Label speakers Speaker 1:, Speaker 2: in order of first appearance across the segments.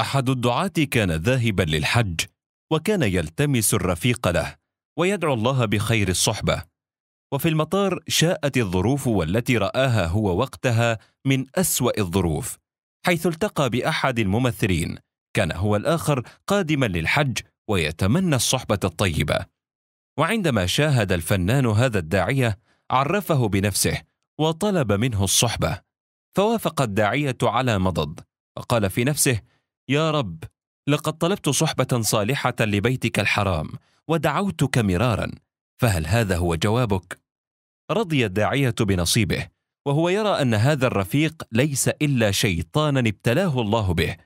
Speaker 1: احد الدعاه كان ذاهبا للحج وكان يلتمس الرفيق له ويدعو الله بخير الصحبه وفي المطار شاءت الظروف والتي راها هو وقتها من اسوا الظروف حيث التقى باحد الممثلين كان هو الاخر قادما للحج ويتمنى الصحبه الطيبه وعندما شاهد الفنان هذا الداعيه عرفه بنفسه وطلب منه الصحبه فوافق الداعيه على مضض وقال في نفسه يا رب لقد طلبت صحبه صالحه لبيتك الحرام ودعوتك مرارا فهل هذا هو جوابك رضي الداعيه بنصيبه وهو يرى ان هذا الرفيق ليس الا شيطانا ابتلاه الله به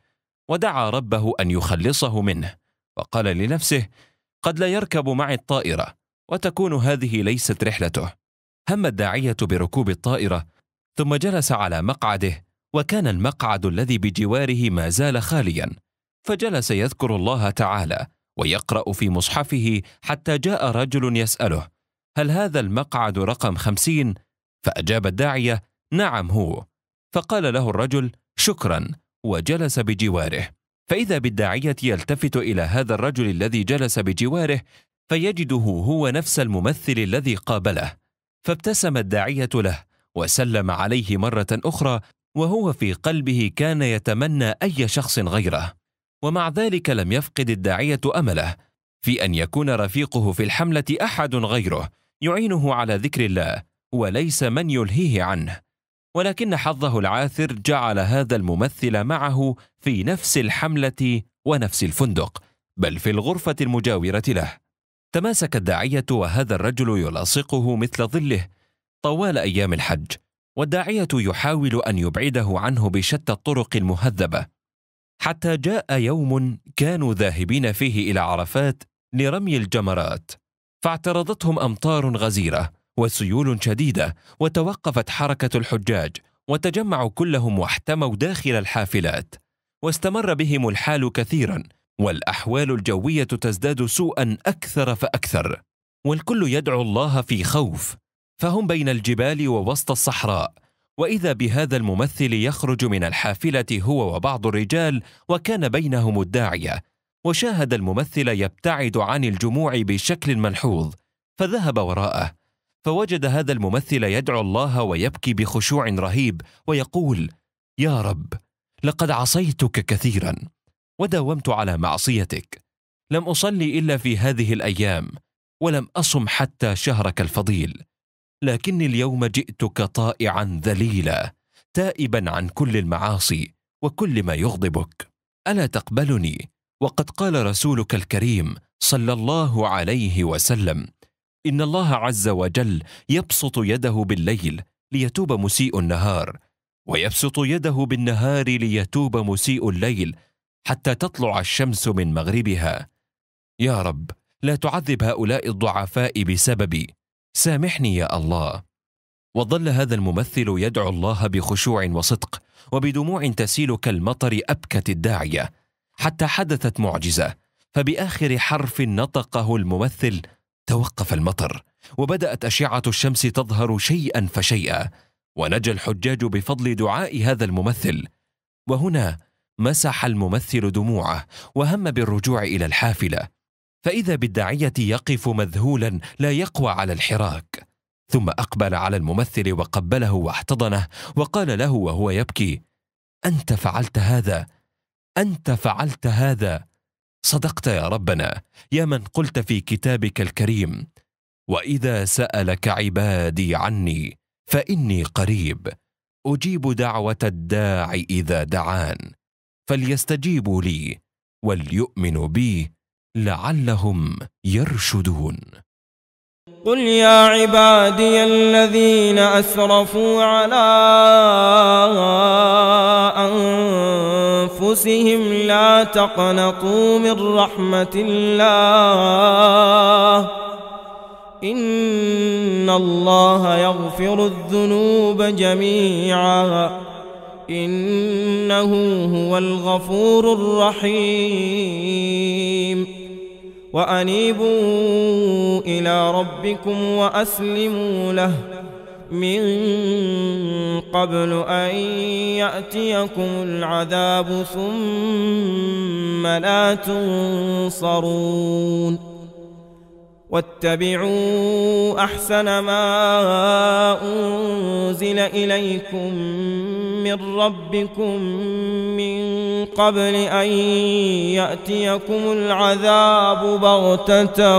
Speaker 1: ودعا ربه ان يخلصه منه وقال لنفسه قد لا يركب معي الطائره وتكون هذه ليست رحلته هم الداعيه بركوب الطائره ثم جلس على مقعده وكان المقعد الذي بجواره ما زال خاليا فجلس يذكر الله تعالى ويقرا في مصحفه حتى جاء رجل يساله هل هذا المقعد رقم خمسين فاجاب الداعيه نعم هو فقال له الرجل شكرا وجلس بجواره فاذا بالداعيه يلتفت الى هذا الرجل الذي جلس بجواره فيجده هو نفس الممثل الذي قابله فابتسم الداعيه له وسلم عليه مره اخرى وهو في قلبه كان يتمنى اي شخص غيره ومع ذلك لم يفقد الداعيه امله في ان يكون رفيقه في الحمله احد غيره يعينه على ذكر الله وليس من يلهيه عنه ولكن حظه العاثر جعل هذا الممثل معه في نفس الحمله ونفس الفندق بل في الغرفه المجاوره له تماسك الداعيه وهذا الرجل يلاصقه مثل ظله طوال ايام الحج والداعية يحاول أن يبعده عنه بشتى الطرق المهذبة حتى جاء يوم كانوا ذاهبين فيه إلى عرفات لرمي الجمرات فاعترضتهم أمطار غزيرة وسيول شديدة وتوقفت حركة الحجاج وتجمعوا كلهم واحتموا داخل الحافلات واستمر بهم الحال كثيرا والأحوال الجوية تزداد سوءا أكثر فأكثر والكل يدعو الله في خوف فهم بين الجبال ووسط الصحراء واذا بهذا الممثل يخرج من الحافله هو وبعض الرجال وكان بينهم الداعيه وشاهد الممثل يبتعد عن الجموع بشكل ملحوظ فذهب وراءه فوجد هذا الممثل يدعو الله ويبكي بخشوع رهيب ويقول يا رب لقد عصيتك كثيرا وداومت على معصيتك لم اصلي الا في هذه الايام ولم اصم حتى شهرك الفضيل لكني اليوم جئتك طائعا ذليلا تائبا عن كل المعاصي وكل ما يغضبك الا تقبلني وقد قال رسولك الكريم صلى الله عليه وسلم ان الله عز وجل يبسط يده بالليل ليتوب مسيء النهار ويبسط يده بالنهار ليتوب مسيء الليل حتى تطلع الشمس من مغربها يا رب لا تعذب هؤلاء الضعفاء بسببي سامحني يا الله وظل هذا الممثل يدعو الله بخشوع وصدق وبدموع تسيل كالمطر ابكت الداعيه حتى حدثت معجزه فباخر حرف نطقه الممثل توقف المطر وبدات اشعه الشمس تظهر شيئا فشيئا ونجا الحجاج بفضل دعاء هذا الممثل وهنا مسح الممثل دموعه وهم بالرجوع الى الحافله فاذا بالداعيه يقف مذهولا لا يقوى على الحراك ثم اقبل على الممثل وقبله واحتضنه وقال له وهو يبكي انت فعلت هذا انت فعلت هذا صدقت يا ربنا يا من قلت في كتابك الكريم واذا سالك عبادي عني فاني قريب اجيب دعوه الداع اذا دعان فليستجيبوا لي وليؤمنوا بي لعلهم يرشدون
Speaker 2: قل يا عبادي الذين أسرفوا على أنفسهم لا تقنطوا من رحمة الله إن الله يغفر الذنوب جميعا إنه هو الغفور الرحيم وأنيبوا إلى ربكم وأسلموا له من قبل أن يأتيكم العذاب ثم لا تنصرون واتبعوا أحسن ما أنزل إليكم من ربكم من قبل أن يأتيكم العذاب بغتة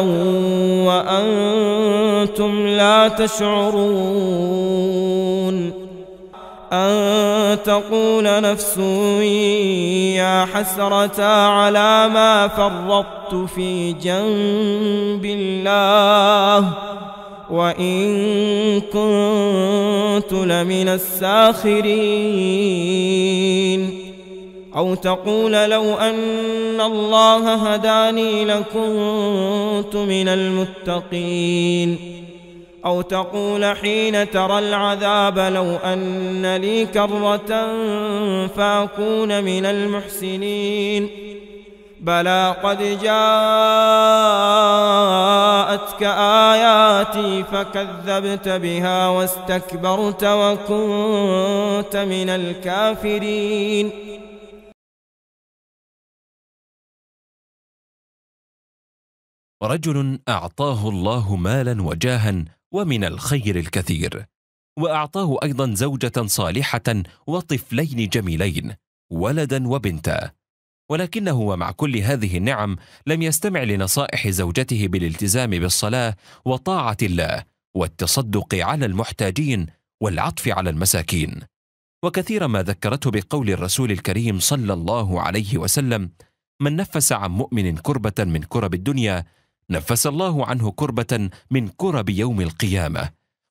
Speaker 2: وأنتم لا تشعرون أن تقول نفس يا حسرة على ما فرطت في جنب الله وإن كنت لمن الساخرين أو تقول لو أن الله هداني لكنت من المتقين أو تقول حين ترى العذاب لو أن لي كرة فأكون من المحسنين بلى قد جاءتك آياتي فكذبت بها واستكبرت وكنت من الكافرين
Speaker 1: رجل أعطاه الله مالا وجاها ومن الخير الكثير وأعطاه أيضا زوجة صالحة وطفلين جميلين ولدا وبنتا ولكنه ومع كل هذه النعم لم يستمع لنصائح زوجته بالالتزام بالصلاه وطاعه الله والتصدق على المحتاجين والعطف على المساكين وكثيرا ما ذكرته بقول الرسول الكريم صلى الله عليه وسلم من نفس عن مؤمن كربه من كرب الدنيا نفس الله عنه كربه من كرب يوم القيامه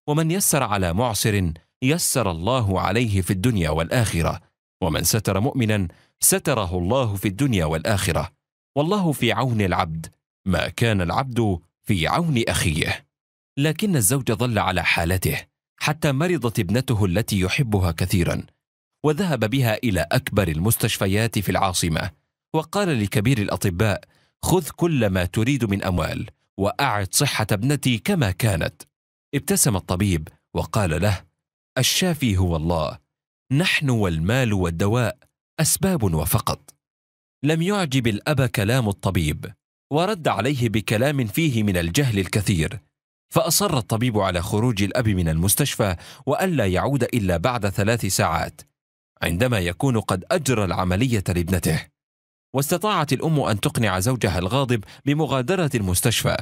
Speaker 1: ومن يسر على معسر يسر الله عليه في الدنيا والاخره ومن ستر مؤمنا ستره الله في الدنيا والاخره والله في عون العبد ما كان العبد في عون اخيه لكن الزوج ظل على حالته حتى مرضت ابنته التي يحبها كثيرا وذهب بها الى اكبر المستشفيات في العاصمه وقال لكبير الاطباء خذ كل ما تريد من اموال واعد صحه ابنتي كما كانت ابتسم الطبيب وقال له الشافي هو الله نحن والمال والدواء اسباب وفقط لم يعجب الاب كلام الطبيب ورد عليه بكلام فيه من الجهل الكثير فاصر الطبيب على خروج الاب من المستشفى والا يعود الا بعد ثلاث ساعات عندما يكون قد اجرى العمليه لابنته واستطاعت الام ان تقنع زوجها الغاضب بمغادره المستشفى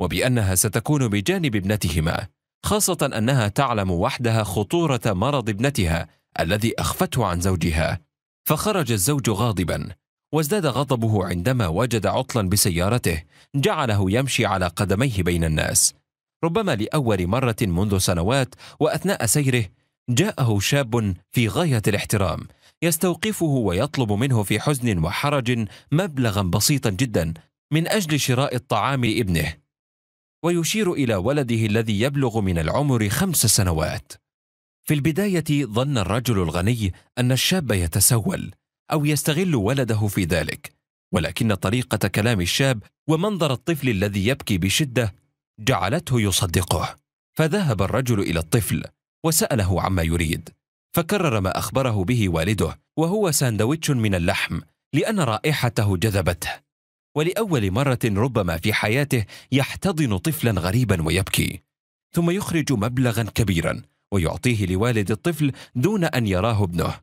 Speaker 1: وبانها ستكون بجانب ابنتهما خاصه انها تعلم وحدها خطوره مرض ابنتها الذي اخفته عن زوجها فخرج الزوج غاضبا وازداد غضبه عندما وجد عطلا بسيارته جعله يمشي على قدميه بين الناس ربما لاول مره منذ سنوات واثناء سيره جاءه شاب في غايه الاحترام يستوقفه ويطلب منه في حزن وحرج مبلغا بسيطا جدا من اجل شراء الطعام لابنه ويشير الى ولده الذي يبلغ من العمر خمس سنوات في البداية ظن الرجل الغني أن الشاب يتسول أو يستغل ولده في ذلك، ولكن طريقة كلام الشاب ومنظر الطفل الذي يبكي بشدة جعلته يصدقه، فذهب الرجل إلى الطفل وسأله عما يريد، فكرر ما أخبره به والده وهو ساندويتش من اللحم لأن رائحته جذبته، ولأول مرة ربما في حياته يحتضن طفلا غريبا ويبكي، ثم يخرج مبلغا كبيرا ويعطيه لوالد الطفل دون أن يراه ابنه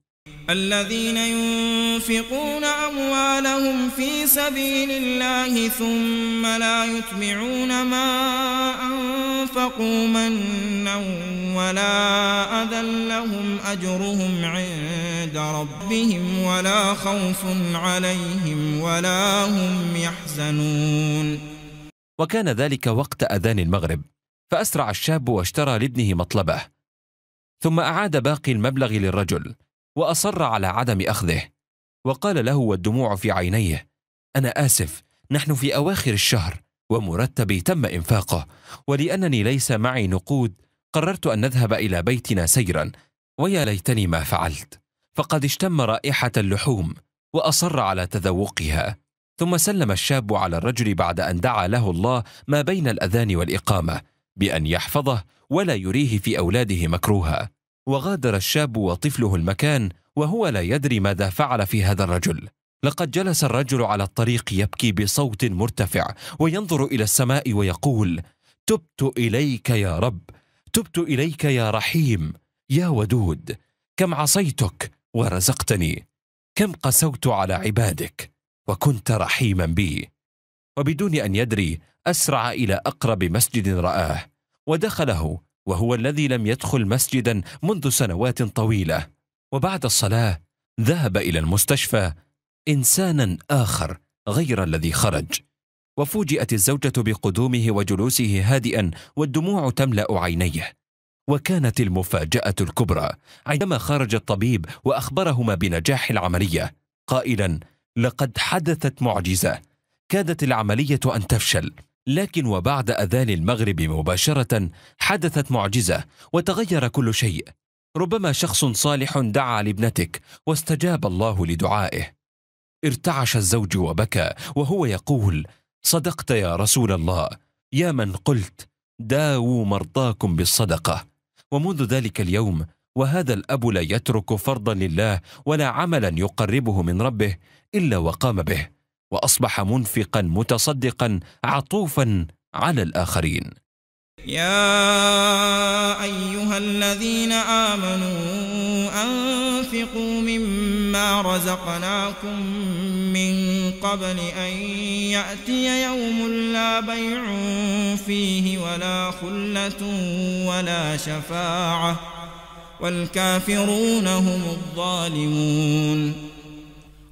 Speaker 2: الذين ينفقون أموالهم في سبيل الله ثم لا يتبعون ما أنفقوا منا ولا أذى لهم أجرهم عند ربهم ولا خوف عليهم ولا هم يحزنون
Speaker 1: وكان ذلك وقت أذان المغرب فأسرع الشاب واشترى لابنه مطلبه ثم أعاد باقي المبلغ للرجل وأصر على عدم أخذه وقال له والدموع في عينيه أنا آسف نحن في أواخر الشهر ومرتبي تم إنفاقه ولأنني ليس معي نقود قررت أن نذهب إلى بيتنا سيرا ويا ليتني ما فعلت فقد اشتم رائحة اللحوم وأصر على تذوقها ثم سلم الشاب على الرجل بعد أن دعا له الله ما بين الأذان والإقامة بأن يحفظه ولا يريه في أولاده مكروها وغادر الشاب وطفله المكان وهو لا يدري ماذا فعل في هذا الرجل لقد جلس الرجل على الطريق يبكي بصوت مرتفع وينظر إلى السماء ويقول تبت إليك يا رب تبت إليك يا رحيم يا ودود كم عصيتك ورزقتني كم قسوت على عبادك وكنت رحيما بي وبدون أن يدري أسرع إلى أقرب مسجد رآه ودخله وهو الذي لم يدخل مسجدا منذ سنوات طويله وبعد الصلاه ذهب الى المستشفى انسانا اخر غير الذي خرج وفوجئت الزوجه بقدومه وجلوسه هادئا والدموع تملا عينيه وكانت المفاجاه الكبرى عندما خرج الطبيب واخبرهما بنجاح العمليه قائلا لقد حدثت معجزه كادت العمليه ان تفشل لكن وبعد اذان المغرب مباشره حدثت معجزه وتغير كل شيء ربما شخص صالح دعا لابنتك واستجاب الله لدعائه ارتعش الزوج وبكى وهو يقول صدقت يا رسول الله يا من قلت داووا مرضاكم بالصدقه ومنذ ذلك اليوم وهذا الاب لا يترك فرضا لله ولا عملا يقربه من ربه الا وقام به واصبح منفقا متصدقا عطوفا على الاخرين
Speaker 2: يا ايها الذين امنوا انفقوا مما رزقناكم من قبل ان ياتي يوم لا بيع فيه ولا خله ولا شفاعه والكافرون هم الظالمون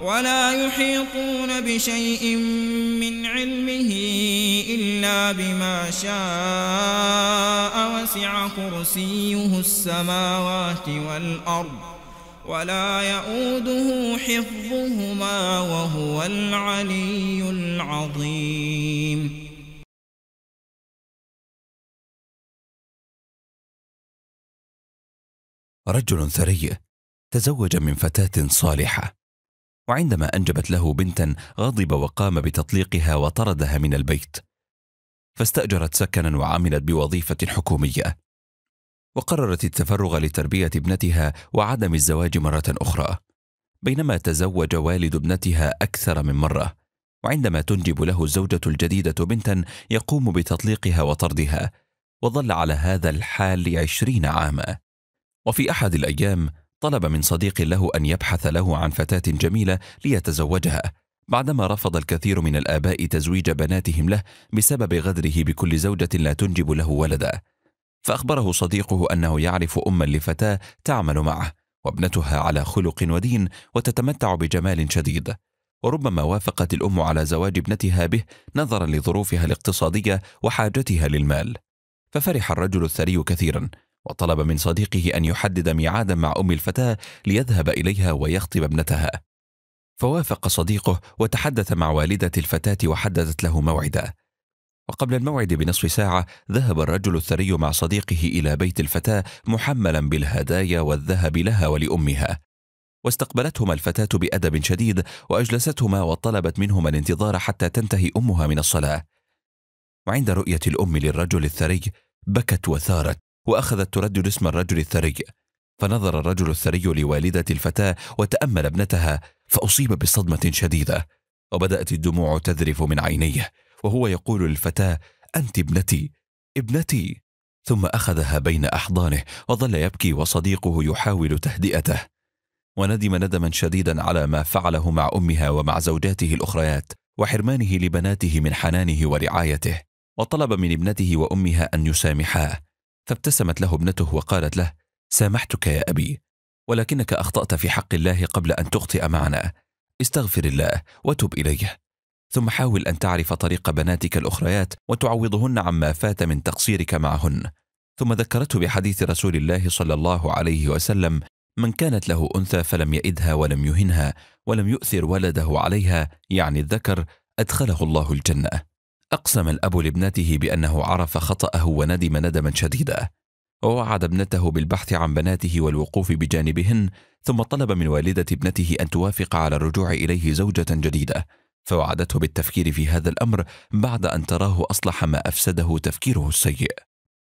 Speaker 2: ولا يحيطون بشيء من علمه إلا بما شاء وسع كرسيه السماوات والأرض ولا يؤوده حفظهما وهو العلي العظيم رجل ثري
Speaker 1: تزوج من فتاة صالحة وعندما أنجبت له بنتا غضب وقام بتطليقها وطردها من البيت فاستأجرت سكنا وعملت بوظيفة حكومية وقررت التفرغ لتربية ابنتها وعدم الزواج مرة أخرى بينما تزوج والد ابنتها أكثر من مرة وعندما تنجب له الزوجة الجديدة بنتا يقوم بتطليقها وطردها وظل على هذا الحال لعشرين عاما وفي أحد الأيام طلب من صديق له أن يبحث له عن فتاة جميلة ليتزوجها بعدما رفض الكثير من الآباء تزويج بناتهم له بسبب غدره بكل زوجة لا تنجب له ولدا فأخبره صديقه أنه يعرف أما لفتاة تعمل معه وابنتها على خلق ودين وتتمتع بجمال شديد وربما وافقت الأم على زواج ابنتها به نظرا لظروفها الاقتصادية وحاجتها للمال ففرح الرجل الثري كثيرا وطلب من صديقه أن يحدد ميعادا مع أم الفتاة ليذهب إليها ويخطب ابنتها فوافق صديقه وتحدث مع والدة الفتاة وحددت له موعدا وقبل الموعد بنصف ساعة ذهب الرجل الثري مع صديقه إلى بيت الفتاة محملا بالهدايا والذهب لها ولأمها واستقبلتهما الفتاة بأدب شديد وأجلستهما وطلبت منهما الانتظار حتى تنتهي أمها من الصلاة وعند رؤية الأم للرجل الثري بكت وثارت وأخذت تردد اسم الرجل الثري فنظر الرجل الثري لوالدة الفتاة وتأمل ابنتها فأصيب بصدمة شديدة وبدأت الدموع تذرف من عينيه وهو يقول للفتاة أنت ابنتي ابنتي ثم أخذها بين أحضانه وظل يبكي وصديقه يحاول تهدئته وندم ندما شديدا على ما فعله مع أمها ومع زوجاته الأخريات وحرمانه لبناته من حنانه ورعايته وطلب من ابنته وأمها أن يسامحاه فابتسمت له ابنته وقالت له سامحتك يا أبي ولكنك أخطأت في حق الله قبل أن تخطئ معنا استغفر الله وتب إليه ثم حاول أن تعرف طريق بناتك الأخريات وتعوضهن عما فات من تقصيرك معهن ثم ذكرته بحديث رسول الله صلى الله عليه وسلم من كانت له أنثى فلم يئدها ولم يهنها ولم يؤثر ولده عليها يعني الذكر أدخله الله الجنة أقسم الأب لابنته بأنه عرف خطأه وندم ندما شديدا ووعد ابنته بالبحث عن بناته والوقوف بجانبهن ثم طلب من والدة ابنته أن توافق على الرجوع إليه زوجة جديدة فوعدته بالتفكير في هذا الأمر بعد أن تراه أصلح ما أفسده تفكيره السيء